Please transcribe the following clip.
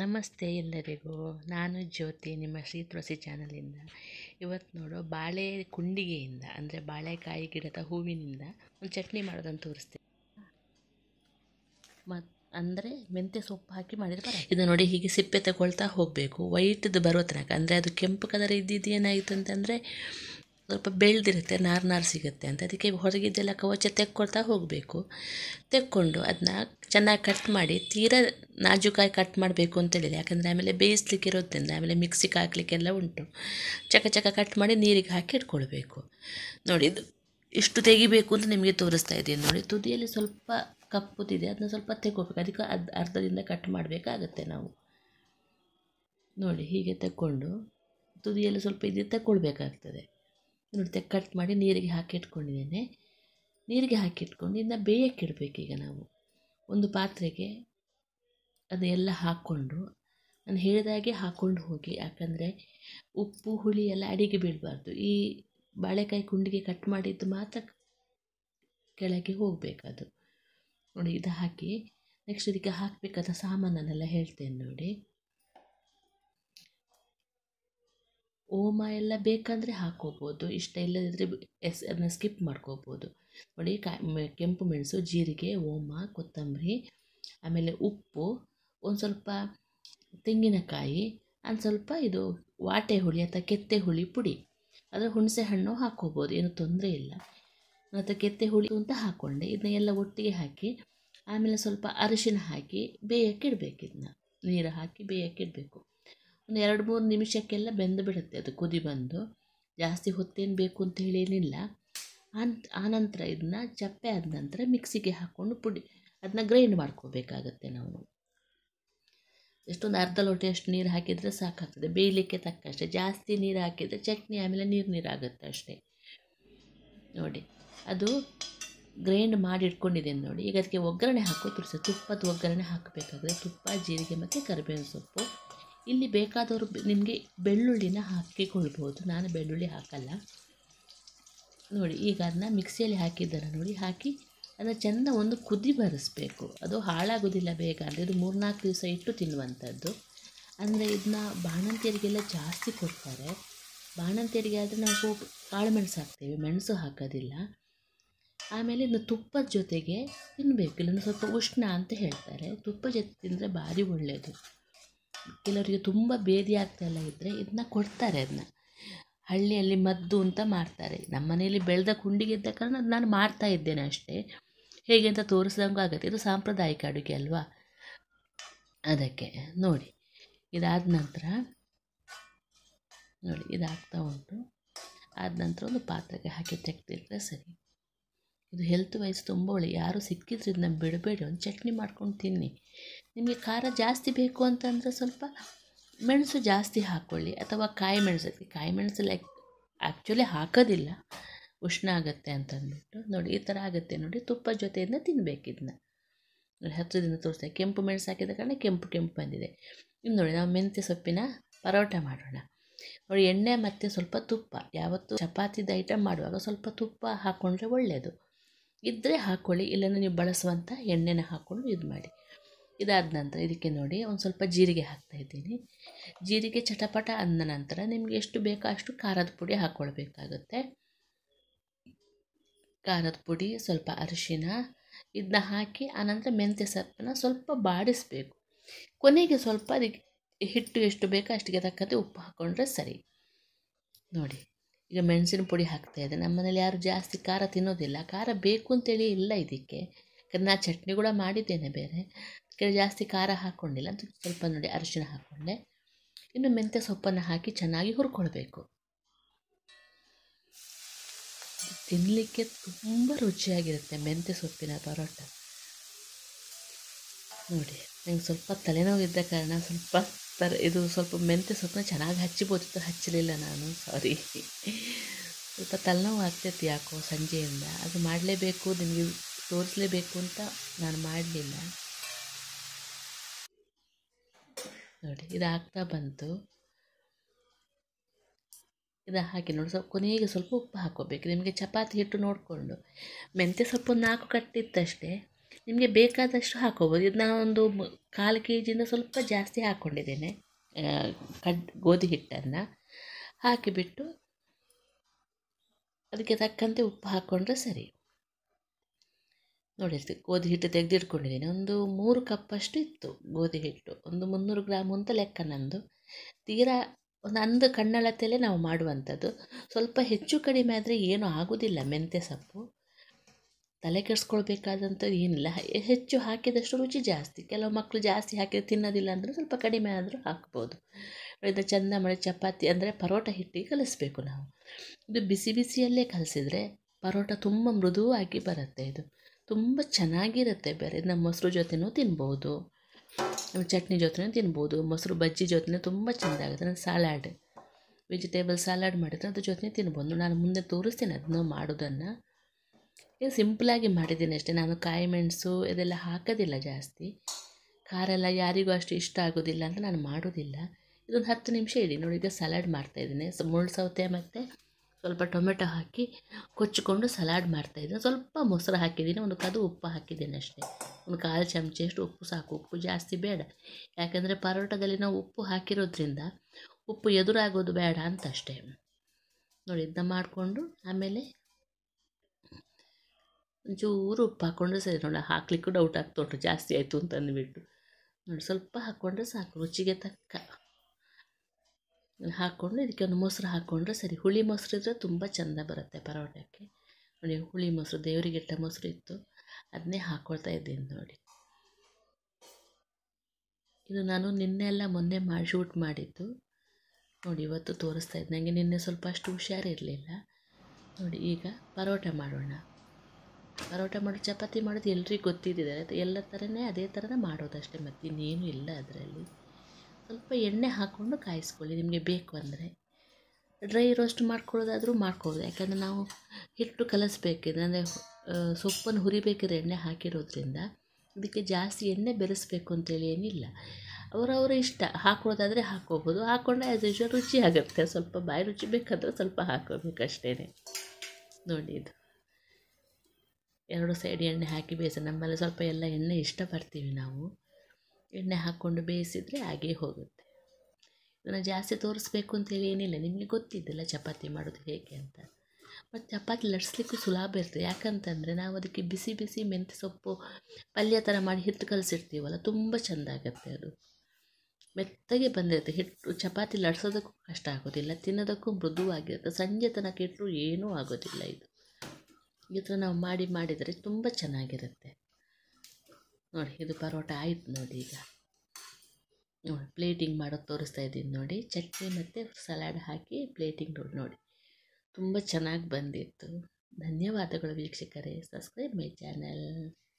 ನಮಸ್ತೆ ಎಲ್ಲರಿಗೂ ನಾನು ಜ್ಯೋತಿ ನಿಮ್ಮ ಶ್ರೀ ತುಳಸಿ ಚಾನಲಿಂದ ಇವತ್ತು ನೋಡು ಬಾಳೆ ಕುಂಡಿಗೆಯಿಂದ ಅಂದರೆ ಬಾಳೆಕಾಯಿ ಗಿಡದ ಹೂವಿನಿಂದ ಒಂದು ಚಟ್ನಿ ಮಾಡೋದನ್ನು ತೋರಿಸ್ತೀನಿ ಮತ್ತು ಅಂದರೆ ಮೆಂತ್ಯ ಸೊಪ್ಪು ಹಾಕಿ ಮಾಡಿದ್ರೆ ಇದು ನೋಡಿ ಹೀಗೆ ಸಿಪ್ಪೆ ತಗೊಳ್ತಾ ಹೋಗಬೇಕು ವೈಟ್ದು ಬರೋ ತನಕ ಅಂದರೆ ಅದು ಕೆಂಪು ಕಲರ್ ಇದ್ದಿದ್ದು ಏನಾಯಿತು ಅಂತಂದರೆ ಸ್ವಲ್ಪ ಬೆಳೆದಿರುತ್ತೆ ನಾರು ನಾರು ಸಿಗುತ್ತೆ ಅಂತ ಅದಕ್ಕೆ ಹೊರಗಿದ್ದೆಲ್ಲ ಕವಚ ತೆಕ್ಕೊಳ್ತಾ ಹೋಗಬೇಕು ತೆಕ್ಕೊಂಡು ಅದನ್ನ ಚೆನ್ನಾಗಿ ಕಟ್ ಮಾಡಿ ತೀರ ನಾಜುಕಾಯಿ ಕಟ್ ಮಾಡಬೇಕು ಅಂತೇಳಿದೆ ಯಾಕಂದರೆ ಆಮೇಲೆ ಬೇಯಿಸ್ಲಿಕ್ಕೆ ಇರೋದ್ರಿಂದ ಆಮೇಲೆ ಮಿಕ್ಸಿಗೆ ಹಾಕ್ಲಿಕ್ಕೆಲ್ಲ ಉಂಟು ಚಕ ಚಕ ಕಟ್ ಮಾಡಿ ನೀರಿಗೆ ಹಾಕಿ ಇಟ್ಕೊಳ್ಬೇಕು ನೋಡಿ ಇದು ಇಷ್ಟು ತೆಗಿಬೇಕು ಅಂತ ನಿಮಗೆ ತೋರಿಸ್ತಾ ಇದ್ದೀನಿ ನೋಡಿ ತುದಿಯಲ್ಲಿ ಸ್ವಲ್ಪ ಕಪ್ಪುತ್ತಿದೆ ಅದನ್ನ ಸ್ವಲ್ಪ ತೆಗೋಬೇಕು ಅದಕ್ಕೆ ಅದು ಅರ್ಧದಿಂದ ಕಟ್ ಮಾಡಬೇಕಾಗತ್ತೆ ನಾವು ನೋಡಿ ಹೀಗೆ ತಗೊಂಡು ತುದಿಯಲ್ಲಿ ಸ್ವಲ್ಪ ಇದು ತಗೊಳ್ಬೇಕಾಗ್ತದೆ ನೋಡಿ ಕಟ್ ಮಾಡಿ ನೀರಿಗೆ ಹಾಕಿ ನೀರಿಗೆ ಹಾಕಿಟ್ಕೊಂಡು ಬೇಯಕ್ಕೆ ಬೇಯಕ್ಕಿಡಬೇಕೀಗ ನಾವು ಒಂದು ಪಾತ್ರೆಗೆ ಅದೆಲ್ಲ ಹಾಕ್ಕೊಂಡು ನಾನು ಹೇಳಿದಾಗೆ ಹಾಕ್ಕೊಂಡು ಹೋಗಿ ಯಾಕಂದರೆ ಉಪ್ಪು ಹುಳಿ ಎಲ್ಲ ಅಡಿಗೆ ಬೀಳಬಾರ್ದು ಈ ಬಾಳೆಕಾಯಿ ಕುಂಡಿಗೆ ಕಟ್ ಮಾಡಿದ್ದು ಮಾತ್ರ ಕೆಳಗೆ ಹೋಗಬೇಕದು ನೋಡಿ ಇದು ಹಾಕಿ ನೆಕ್ಸ್ಟ್ ಇದಕ್ಕೆ ಹಾಕಬೇಕಾದ ಸಾಮಾನನ್ನೆಲ್ಲ ಹೇಳ್ತೇನೆ ನೋಡಿ ಓಮ ಎಲ್ಲ ಬೇಕಂದರೆ ಹಾಕ್ಕೋಬೋದು ಇಷ್ಟ ಇಲ್ಲದಿದ್ದರೆ ಎಸ್ ಅದನ್ನ ಸ್ಕಿಪ್ ಮಾಡ್ಕೋಬೋದು ನೋಡಿ ಕೆಂಪು ಮೆಣಸು ಜೀರಿಗೆ ಓಮ ಕೊತ್ತಂಬರಿ ಆಮೇಲೆ ಉಪ್ಪು ಒಂದು ಸ್ವಲ್ಪ ತೆಂಗಿನಕಾಯಿ ಒಂದು ಸ್ವಲ್ಪ ಇದು ವಾಟೆ ಹುಳಿ ಅಥವಾ ಕೆತ್ತೆ ಹುಳಿ ಪುಡಿ ಅದರ ಹುಣಸೆ ಹಣ್ಣು ಹಾಕ್ಕೋಬೋದು ಏನು ತೊಂದರೆ ಇಲ್ಲ ಮತ್ತು ಕೆತ್ತೆ ಹುಳಿ ಅಂತ ಹಾಕ್ಕೊಂಡೆ ಇದನ್ನೆಲ್ಲ ಒಟ್ಟಿಗೆ ಹಾಕಿ ಆಮೇಲೆ ಸ್ವಲ್ಪ ಅರಿಶಿನ ಹಾಕಿ ಬೇಯಕ್ಕೆ ಇಡಬೇಕು ಇದನ್ನ ನೀರು ಹಾಕಿ ಬೇಯಕ್ಕೆ ಇಡಬೇಕು ಒಂದು ಎರಡು ಮೂರು ನಿಮಿಷಕ್ಕೆಲ್ಲ ಬೆಂದು ಬಿಡುತ್ತೆ ಅದು ಕುದಿ ಬಂದು ಜಾಸ್ತಿ ಹೊತ್ತೇನು ಬೇಕು ಅಂತ ಏನಿಲ್ಲ ಅಂತ ಆನಂತರ ಇದನ್ನ ಚಪ್ಪೆ ಆದ ನಂತರ ಮಿಕ್ಸಿಗೆ ಹಾಕ್ಕೊಂಡು ಪುಡಿ ಅದನ್ನ ಗ್ರೈಂಡ್ ಮಾಡ್ಕೋಬೇಕಾಗತ್ತೆ ನಾವು ಎಷ್ಟೊಂದು ಅರ್ಧ ಲೋಟ ಅಷ್ಟು ನೀರು ಹಾಕಿದರೆ ಸಾಕಾಗ್ತದೆ ಬೇಯಲಿಕ್ಕೆ ತಕ್ಕಷ್ಟೆ ಜಾಸ್ತಿ ನೀರು ಹಾಕಿದರೆ ಚಟ್ನಿ ಆಮೇಲೆ ನೀರು ನೀರಾಗುತ್ತೆ ಅಷ್ಟೇ ನೋಡಿ ಅದು ಗ್ರೈಂಡ್ ಮಾಡಿ ಇಟ್ಕೊಂಡಿದ್ದೇನೆ ನೋಡಿ ಈಗ ಅದಕ್ಕೆ ಒಗ್ಗರಣೆ ಹಾಕೋ ತುಪ್ಪದ ಒಗ್ಗರಣೆ ಹಾಕಬೇಕಾದ್ರೆ ತುಪ್ಪ ಜೀರಿಗೆ ಮತ್ತು ಕರಿಬೇವಿನ ಸೊಪ್ಪು ಇಲ್ಲಿ ಬೇಕಾದವರು ನಿಮಗೆ ಬೆಳ್ಳುಳ್ಳಿನ ಹಾಕಿಕೊಳ್ಬೋದು ನಾನು ಬೆಳ್ಳುಳ್ಳಿ ಹಾಕಲ್ಲ ನೋಡಿ ಈಗ ಅದನ್ನ ಮಿಕ್ಸಿಯಲ್ಲಿ ಹಾಕಿದ್ದಾರೆ ನೋಡಿ ಹಾಕಿ ಅದನ್ನು ಚೆಂದ ಒಂದು ಕುದಿ ಬರೆಸ್ಬೇಕು ಅದು ಹಾಳಾಗೋದಿಲ್ಲ ಬೇಗ ಅಂದರೆ ಇದು ಮೂರ್ನಾಲ್ಕು ದಿವಸ ಇಟ್ಟು ತಿನ್ನುವಂಥದ್ದು ಅಂದರೆ ಇದನ್ನ ಬಾಣಂತಿಯರಿಗೆಲ್ಲ ಜಾಸ್ತಿ ಕೊಡ್ತಾರೆ ಬಾಣಂತಿಯರಿಗೆ ಆದರೆ ನಾವು ಕಾಳು ಮೆಣಸು ಹಾಕ್ತೇವೆ ಮೆಣಸು ಹಾಕೋದಿಲ್ಲ ಆಮೇಲೆ ಇನ್ನು ತುಪ್ಪದ ಜೊತೆಗೆ ತಿನ್ನಬೇಕು ಇಲ್ಲ ಸ್ವಲ್ಪ ಉಷ್ಣ ಅಂತ ಹೇಳ್ತಾರೆ ತುಪ್ಪ ಜೊತೆ ತಿಂದರೆ ಭಾರಿ ಒಳ್ಳೆಯದು ಕೆಲವರಿಗೆ ತುಂಬ ಭೇದಿ ಇಲ್ಲ ಇದ್ದರೆ ಇದನ್ನ ಕೊಡ್ತಾರೆ ಅದನ್ನ ಹಳ್ಳಿಯಲ್ಲಿ ಮದ್ದು ಅಂತ ಮಾಡ್ತಾರೆ ನಮ್ಮ ಮನೆಯಲ್ಲಿ ಬೆಳೆದ ಕುಂಡಿಗೆ ಇದ್ದ ಕಾರಣ ಅದು ನಾನು ಮಾಡ್ತಾ ಇದ್ದೇನೆ ಅಷ್ಟೇ ಹೇಗೆ ಅಂತ ತೋರಿಸ್ದಂಗೂ ಆಗುತ್ತೆ ಇದು ಸಾಂಪ್ರದಾಯಿಕ ಅಡುಗೆ ಅಲ್ವಾ ಅದಕ್ಕೆ ನೋಡಿ ಇದಾದ ನಂತರ ನೋಡಿ ಇದಾಗ್ತಾ ಉಂಟು ಆದ ನಂತರ ಒಂದು ಪಾತ್ರೆಗೆ ಹಾಕಿ ತೆಗ್ತಿದ್ರೆ ಸರಿ ಇದು ಹೆಲ್ತ್ ವೈಸ್ ತುಂಬ ಒಳ್ಳೆ ಯಾರು ಸಿಕ್ಕಿದ್ರೆ ಇದನ್ನ ಬಿಡಬೇಡಿ ಒಂದು ಚಟ್ನಿ ಮಾಡ್ಕೊಂಡು ತಿನ್ನಿ ನಿಮಗೆ ಖಾರ ಜಾಸ್ತಿ ಬೇಕು ಅಂತಂದರೆ ಸ್ವಲ್ಪ ಮೆಣಸು ಜಾಸ್ತಿ ಹಾಕ್ಕೊಳ್ಳಿ ಅಥವಾ ಕಾಯಿ ಮೆಣಸು ಕಾಯಿ ಮೆಣಸು ಲೈಕ್ ಆ್ಯಕ್ಚುಲಿ ಹಾಕೋದಿಲ್ಲ ಉಷ್ಣ ಆಗುತ್ತೆ ಅಂತಂದ್ಬಿಟ್ಟು ನೋಡಿ ಈ ಥರ ಆಗುತ್ತೆ ನೋಡಿ ತುಪ್ಪ ಜೊತೆಯಿಂದ ಇದನ್ನ ನೋಡಿ ಹತ್ತಿರದಿಂದ ತೋರಿಸ್ತೇವೆ ಕೆಂಪು ಮೆಣಸು ಹಾಕಿದ ಕಾರಣ ಕೆಂಪು ಕೆಂಪು ಬಂದಿದೆ ಇನ್ನು ನೋಡಿ ನಾವು ಮೆಂತ್ಯ ಸೊಪ್ಪಿನ ಪರೋಟ ಮಾಡೋಣ ನೋಡಿ ಎಣ್ಣೆ ಮತ್ತು ಸ್ವಲ್ಪ ತುಪ್ಪ ಯಾವತ್ತು ಚಪಾತಿದ ಐಟಮ್ ಮಾಡುವಾಗ ಸ್ವಲ್ಪ ತುಪ್ಪ ಹಾಕ್ಕೊಂಡ್ರೆ ಒಳ್ಳೆಯದು ಇದ್ದರೆ ಹಾಕ್ಕೊಳ್ಳಿ ಇಲ್ಲಾಂದರೆ ನೀವು ಬಳಸುವಂಥ ಎಣ್ಣೆನ ಹಾಕ್ಕೊಂಡು ಇದು ಮಾಡಿ ಇದಾದ ನಂತರ ಇದಕ್ಕೆ ನೋಡಿ ಒಂದು ಸ್ವಲ್ಪ ಜೀರಿಗೆ ಹಾಕ್ತಾಯಿದ್ದೀನಿ ಜೀರಿಗೆ ಚಟಪಟ ಅಂದ ನಂತರ ನಿಮಗೆ ಎಷ್ಟು ಬೇಕೋ ಅಷ್ಟು ಖಾರದ ಪುಡಿ ಹಾಕ್ಕೊಳ್ಬೇಕಾಗುತ್ತೆ ಖಾರದ ಪುಡಿ ಸ್ವಲ್ಪ ಅರಿಶಿನ ಇದನ್ನ ಹಾಕಿ ಆನಂತರ ಮೆಂತ್ಯ ಸೊಪ್ಪನ್ನ ಸ್ವಲ್ಪ ಬಾಡಿಸಬೇಕು ಕೊನೆಗೆ ಸ್ವಲ್ಪ ಅದಕ್ಕೆ ಹಿಟ್ಟು ಎಷ್ಟು ಬೇಕೋ ಅಷ್ಟಿಗೆ ತಕ್ಕಂತೆ ಉಪ್ಪು ಹಾಕ್ಕೊಂಡ್ರೆ ಸರಿ ನೋಡಿ ಈಗ ಮೆಣಸಿನ ಪುಡಿ ಹಾಕ್ತಾ ನಮ್ಮ ಮನೇಲಿ ಯಾರು ಜಾಸ್ತಿ ಖಾರ ತಿನ್ನೋದಿಲ್ಲ ಖಾರ ಬೇಕು ಅಂತೇಳಿ ಇಲ್ಲ ಇದಕ್ಕೆ ಯಾಕಂದರೆ ನಾ ಚಟ್ನಿ ಕೂಡ ಮಾಡಿದ್ದೇನೆ ಬೇರೆ ಕೆಲವು ಜಾಸ್ತಿ ಖಾರ ಹಾಕ್ಕೊಂಡಿಲ್ಲ ಅಂತ ಸ್ವಲ್ಪ ನೋಡಿ ಅರಿಶಿಣ ಹಾಕ್ಕೊಂಡೆ ಇನ್ನು ಮೆಂತ್ಯ ಸೊಪ್ಪನ್ನು ಹಾಕಿ ಚೆನ್ನಾಗಿ ಹುರ್ಕೊಳ್ಬೇಕು ತಿನ್ನಲಿಕ್ಕೆ ತುಂಬ ರುಚಿಯಾಗಿರುತ್ತೆ ಮೆಂತ್ಯ ಸೊಪ್ಪಿನ ಪರೋಟ ನೋಡಿ ನಂಗೆ ಸ್ವಲ್ಪ ತಲೆನೋವು ಇದ್ದ ಕಾರಣ ಸ್ವಲ್ಪ ಸರ್ ಇದು ಸ್ವಲ್ಪ ಮೆಂತ್ಯ ಸೊಪ್ಪನ್ನ ಚೆನ್ನಾಗಿ ಹಚ್ಚಿಬೋದಿತ್ತು ಹಚ್ಚಲಿಲ್ಲ ನಾನು ಸಾರಿ ಸ್ವಲ್ಪ ತಲೆನೋವು ಆಗ್ತೈತಿ ಯಾಕೋ ಸಂಜೆಯಿಂದ ಅದು ಮಾಡಲೇಬೇಕು ನಿಮಗೆ ತೋರಿಸಲೇಬೇಕು ಅಂತ ನಾನು ಮಾಡಲಿಲ್ಲ ನೋಡಿ ಇದು ಆಗ್ತಾ ಬಂತು ಇದು ಹಾಕಿ ನೋಡಿ ಸ್ವಲ್ಪ ಕೊನೆಗೆ ಸ್ವಲ್ಪ ಉಪ್ಪು ಹಾಕೋಬೇಕು ನಿಮಗೆ ಚಪಾತಿ ಹಿಟ್ಟು ನೋಡಿಕೊಂಡು ಮೆಂತ್ಯ ಸೊಪ್ಪು ನಾಲ್ಕು ಕಟ್ಟಿತ್ತಷ್ಟೇ ನಿಮಗೆ ಬೇಕಾದಷ್ಟು ಹಾಕ್ಕೋಬೋದು ಇದು ಒಂದು ಕಾಲು ಕೆ ಜಿಯಿಂದ ಸ್ವಲ್ಪ ಜಾಸ್ತಿ ಹಾಕ್ಕೊಂಡಿದ್ದೇನೆ ಕಡ್ ಗೋಧಿ ಹಿಟ್ಟನ್ನು ಹಾಕಿಬಿಟ್ಟು ಅದಕ್ಕೆ ತಕ್ಕಂತೆ ಉಪ್ಪು ಹಾಕ್ಕೊಂಡ್ರೆ ಸರಿ ನೋಡಿ ಗೋಧಿ ಹಿಟ್ಟು ತೆಗೆದಿಟ್ಕೊಂಡಿದ್ದೀನಿ ಒಂದು ಮೂರು ಕಪ್ಪಷ್ಟು ಇತ್ತು ಗೋಧಿ ಹಿಟ್ಟು ಒಂದು ಮುನ್ನೂರು ಗ್ರಾಮ್ ಅಂತ ಲೆಕ್ಕ ನಂದು ತೀರಾ ಒಂದು ಅಂದು ಕಣ್ಣಳತೆಯಲ್ಲೇ ನಾವು ಮಾಡುವಂಥದ್ದು ಸ್ವಲ್ಪ ಹೆಚ್ಚು ಕಡಿಮೆ ಆದರೆ ಏನೂ ಆಗೋದಿಲ್ಲ ಮೆಂತ್ಯ ಸೊಪ್ಪು ತಲೆ ಕೆಡಿಸ್ಕೊಳ್ಬೇಕಾದಂಥದ್ದು ಏನಿಲ್ಲ ಹೆಚ್ಚು ಹಾಕಿದಷ್ಟು ರುಚಿ ಜಾಸ್ತಿ ಕೆಲವು ಮಕ್ಕಳು ಜಾಸ್ತಿ ಹಾಕಿದ್ರೆ ತಿನ್ನೋದಿಲ್ಲ ಅಂದರೂ ಸ್ವಲ್ಪ ಕಡಿಮೆ ಆದರೂ ಹಾಕ್ಬೋದು ಇದು ಚೆಂದ ಮಳೆ ಚಪಾತಿ ಅಂದರೆ ಪರೋಟ ಹಿಟ್ಟಿಗೆ ಕಲಿಸ್ಬೇಕು ನಾವು ಇದು ಬಿಸಿ ಬಿಸಿಯಲ್ಲೇ ಕಲಿಸಿದರೆ ಪರೋಟ ತುಂಬ ಮೃದುವಾಗಿ ಬರುತ್ತೆ ಇದು ತುಂಬ ಚೆನ್ನಾಗಿರುತ್ತೆ ಬೇರೆ ಇದನ್ನ ಮೊಸರು ಜೊತೆನೂ ತಿನ್ಬೋದು ಚಟ್ನಿ ಜೊತೆನೂ ತಿನ್ಬೋದು ಮೊಸರು ಬಜ್ಜಿ ಜೊತೆನೂ ತುಂಬ ಚೆಂದ ಆಗುತ್ತೆ ನಾನು ಸಲಾಡ್ ವೆಜಿಟೇಬಲ್ ಸಾಲಾಡ್ ಮಾಡಿದ್ರೆ ಅದ್ರ ಜೊತೆ ತಿನ್ಬೋದು ನಾನು ಮುಂದೆ ತೋರಿಸ್ತೀನಿ ಅದನ್ನ ಮಾಡೋದನ್ನು ಏನು ಸಿಂಪಲಾಗಿ ಮಾಡಿದ್ದೀನಿ ಅಷ್ಟೇ ನಾನು ಕಾಯಿ ಮೆಣಸು ಇದೆಲ್ಲ ಹಾಕೋದಿಲ್ಲ ಜಾಸ್ತಿ ಖಾರ ಎಲ್ಲ ಯಾರಿಗೂ ಅಷ್ಟು ಇಷ್ಟ ಆಗೋದಿಲ್ಲ ಅಂತ ನಾನು ಮಾಡೋದಿಲ್ಲ ಇದೊಂದು ಹತ್ತು ನಿಮಿಷ ಇಡಿ ನೋಡಿ ಈಗ ಸಲಾಡ್ ಮಾಡ್ತಾಯಿದ್ದೀನಿ ಸೊ ಮುಳ್ಳು ಸೌತೆ ಮತ್ತು ಸ್ವಲ್ಪ ಟೊಮೆಟೊ ಹಾಕಿ ಕೊಚ್ಚಿಕೊಂಡು ಸಲಾಡ್ ಮಾಡ್ತಾಯಿದ್ದೀನಿ ಸ್ವಲ್ಪ ಮೊಸರು ಹಾಕಿದ್ದೀನಿ ಒಂದು ಕದು ಉಪ್ಪು ಹಾಕಿದ್ದೀನಿ ಅಷ್ಟೇ ಒಂದು ಕಾಲು ಚಮಚೆಯಷ್ಟು ಉಪ್ಪು ಸಾಕು ಉಪ್ಪು ಜಾಸ್ತಿ ಬೇಡ ಯಾಕೆಂದರೆ ಪರೋಟದಲ್ಲಿ ನಾವು ಉಪ್ಪು ಹಾಕಿರೋದ್ರಿಂದ ಉಪ್ಪು ಎದುರಾಗೋದು ಬೇಡ ಅಂತ ಅಷ್ಟೇ ನೋಡಿ ಇದನ್ನ ಮಾಡಿಕೊಂಡು ಆಮೇಲೆ ಒಂಚೂರು ಉಪ್ಪು ಹಾಕ್ಕೊಂಡ್ರೆ ಸರಿ ನೋಡಿ ಹಾಕ್ಲಿಕ್ಕೂ ಡೌಟ್ ಆಗ್ತಾ ಉಂಟು ಜಾಸ್ತಿ ಆಯಿತು ಅಂತ ಅಂದ್ಬಿಟ್ಟು ನೋಡಿ ಸ್ವಲ್ಪ ಹಾಕ್ಕೊಂಡ್ರೆ ಸಾಕು ರುಚಿಗೆ ತಕ್ಕ ಹಾಕ್ಕೊಂಡು ಇದಕ್ಕೆ ಒಂದು ಮೊಸರು ಹಾಕ್ಕೊಂಡ್ರೆ ಸರಿ ಹುಳಿ ಮೊಸರು ಇದ್ದರೆ ತುಂಬ ಚೆಂದ ಬರುತ್ತೆ ಪರೋಟಕ್ಕೆ ನೋಡಿ ಹುಳಿ ಮೊಸರು ದೇವರಿಗೆ ಮೊಸರು ಇತ್ತು ಅದನ್ನೇ ಹಾಕ್ಕೊಳ್ತಾ ಇದ್ದೀನಿ ನೋಡಿ ಇದು ನಾನು ನಿನ್ನೆ ಎಲ್ಲ ಮೊನ್ನೆ ಮಾಡಿ ಶೂಟ್ ಮಾಡಿದ್ದು ನೋಡಿ ಇವತ್ತು ತೋರಿಸ್ತಾ ಇದ್ದೆ ನನಗೆ ನಿನ್ನೆ ಸ್ವಲ್ಪ ಅಷ್ಟು ಹುಷಾರಿರಲಿಲ್ಲ ನೋಡಿ ಈಗ ಪರೋಟ ಮಾಡೋಣ ಪರೋಟ ಮಾಡೋದು ಚಪಾತಿ ಮಾಡೋದು ಎಲ್ರಿಗೂ ಗೊತ್ತಿದ್ದಿದ್ದಾರೆ ಎಲ್ಲ ಥರನೇ ಅದೇ ಥರನೇ ಮಾಡೋದಷ್ಟೇ ಮತ್ತು ಇನ್ನೇನು ಇಲ್ಲ ಅದರಲ್ಲಿ ಸ್ವಲ್ಪ ಎಣ್ಣೆ ಹಾಕ್ಕೊಂಡು ಕಾಯಿಸ್ಕೊಳ್ಳಿ ನಿಮಗೆ ಬೇಕು ಅಂದರೆ ಡ್ರೈ ರೋಸ್ಟ್ ಮಾಡ್ಕೊಳ್ಳೋದಾದರೂ ಮಾಡ್ಕೊಬೋದು ಯಾಕಂದರೆ ನಾವು ಹಿಟ್ಟು ಕಲಸಬೇಕಿದ್ರೆ ಅಂದರೆ ಸೊಪ್ಪನ್ನು ಹುರಿಬೇಕಿದ್ರೆ ಎಣ್ಣೆ ಹಾಕಿರೋದ್ರಿಂದ ಇದಕ್ಕೆ ಜಾಸ್ತಿ ಎಣ್ಣೆ ಬೆರೆಸಬೇಕು ಅಂತೇಳಿ ಏನಿಲ್ಲ ಅವರವರ ಇಷ್ಟ ಹಾಕೋದಾದರೆ ಹಾಕೋಬೋದು ಹಾಕೊಂಡ್ರೆ ಆ್ಯಸ್ ಯೂಶ್ವಲ್ ರುಚಿ ಆಗುತ್ತೆ ಸ್ವಲ್ಪ ಬಾಯಿ ರುಚಿ ಬೇಕಾದರೂ ಸ್ವಲ್ಪ ಹಾಕೋಬೇಕಷ್ಟೇ ನೋಡಿ ಇದು ಎರಡು ಸೈಡ್ ಎಣ್ಣೆ ಹಾಕಿ ಬೇಯಿಸಿ ನಮ್ಮಲ್ಲಿ ಸ್ವಲ್ಪ ಎಲ್ಲ ಎಣ್ಣೆ ಇಷ್ಟಪಡ್ತೀವಿ ನಾವು ಎಣ್ಣೆ ಹಾಕ್ಕೊಂಡು ಬೇಯಿಸಿದರೆ ಹಾಗೇ ಹೋಗುತ್ತೆ ಇದನ್ನು ಜಾಸ್ತಿ ತೋರಿಸ್ಬೇಕು ಅಂತೇಳಿ ಏನಿಲ್ಲ ನಿಮಗೆ ಗೊತ್ತಿದ್ದಿಲ್ಲ ಚಪಾತಿ ಮಾಡೋದು ಹೇಗೆ ಅಂತ ಮತ್ತು ಚಪಾತಿ ಲಟ್ಸ್ಲಿಕ್ಕೂ ಸುಲಭ ಇರ್ತದೆ ಯಾಕಂತಂದರೆ ನಾವು ಅದಕ್ಕೆ ಬಿಸಿ ಬಿಸಿ ಮೆಂತ್ಯ ಸೊಪ್ಪು ಪಲ್ಯ ಥರ ಮಾಡಿ ಹಿಟ್ಟು ಕಲಸಿರ್ತೀವಲ್ಲ ತುಂಬ ಚೆಂದ ಆಗುತ್ತೆ ಅದು ಮೆತ್ತಗೆ ಬಂದಿರುತ್ತೆ ಹಿಟ್ಟು ಚಪಾತಿ ಲಡ್ಸೋದಕ್ಕೂ ಕಷ್ಟ ಆಗೋದಿಲ್ಲ ತಿನ್ನೋದಕ್ಕೂ ಮೃದುವಾಗಿರುತ್ತೆ ಸಂಜೆ ತನಕ ಇಟ್ಟರು ಏನೂ ಆಗೋದಿಲ್ಲ ಇದು ಈ ಥರ ನಾವು ಮಾಡಿ ಮಾಡಿದರೆ ತುಂಬ ಚೆನ್ನಾಗಿರುತ್ತೆ ನೋಡಿ ಇದು ಪರೋಟ ಆಯ್ತು ನೋಡಿ ಈಗ ನೋಡಿ ಪ್ಲೇಟಿಂಗ್ ಮಾಡೋದು ತೋರಿಸ್ತಾ ಇದ್ದೀನಿ ನೋಡಿ ಚಟ್ನಿ ಮತ್ತು ಸಲಾಡ್ ಹಾಕಿ ಪ್ಲೇಟಿಂಗ್ ನೋಡಿ ನೋಡಿ ತುಂಬ ಚೆನ್ನಾಗಿ ಬಂದಿತ್ತು ಧನ್ಯವಾದಗಳು ವೀಕ್ಷಕರೇ ಸಬ್ಸ್ಕ್ರೈಬ್ ಮೈ ಚಾನಲ್